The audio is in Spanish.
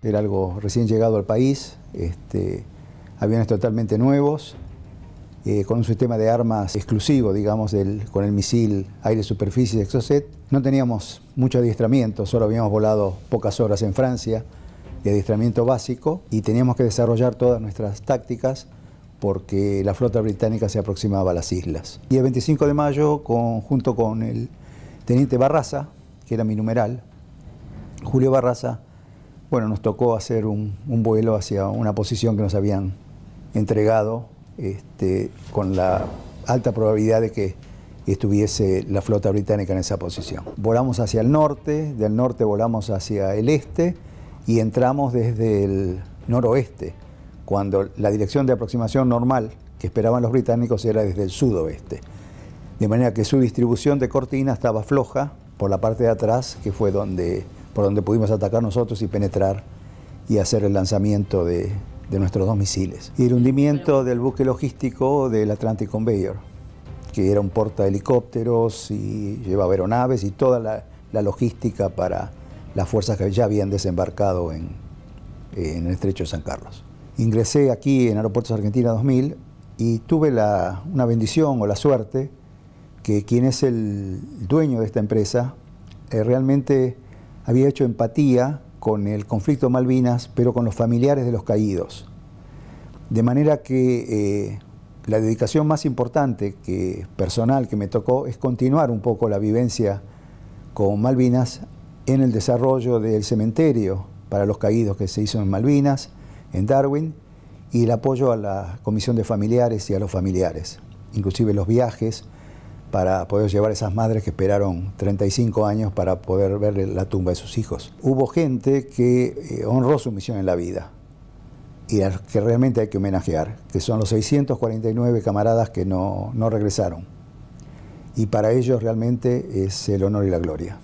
Era algo recién llegado al país, este, aviones totalmente nuevos, eh, con un sistema de armas exclusivo, digamos, con el misil aire-superficie Exocet. No teníamos mucho adiestramiento, solo habíamos volado pocas horas en Francia de adiestramiento básico y teníamos que desarrollar todas nuestras tácticas porque la flota británica se aproximaba a las islas. Y el 25 de mayo, junto con el teniente Barraza, que era mi numeral, Julio Barraza, bueno, nos tocó hacer un, vuelo hacia una posición que nos habían entregado este, con la alta probabilidad de que estuviese la flota británica en esa posición. Volamos hacia el norte, del norte volamos hacia el este y entramos desde el noroeste, cuando la dirección de aproximación normal que esperaban los británicos era desde el sudoeste. De manera que su distribución de cortina estaba floja por la parte de atrás, que fue donde por donde pudimos atacar nosotros y penetrar y hacer el lanzamiento de, nuestros dos misiles. Y el hundimiento del buque logístico del Atlantic Conveyor, que era un porta helicópteros y llevaba aeronaves y toda la, logística para las fuerzas que ya habían desembarcado en, en el estrecho de San Carlos. Ingresé aquí en Aeropuertos Argentina 2000 y tuve la, una bendición o la suerte que quien es el dueño de esta empresa eh, realmente había hecho empatía con el conflicto Malvinas, pero con los familiares de los caídos. De manera que eh, la dedicación más importante que, personal que me tocó es continuar un poco la vivencia con Malvinas en el desarrollo del cementerio para los caídos que se hizo en Malvinas, en Darwin, y el apoyo a la comisión de familiares y a los familiares, inclusive los viajes, para poder llevar a esas madres que esperaron 35 años para poder ver la tumba de sus hijos. Hubo gente que eh, honró su misión en la vida y a que realmente hay que homenajear, que son los 649 camaradas que no regresaron. Y para ellos realmente es el honor y la gloria.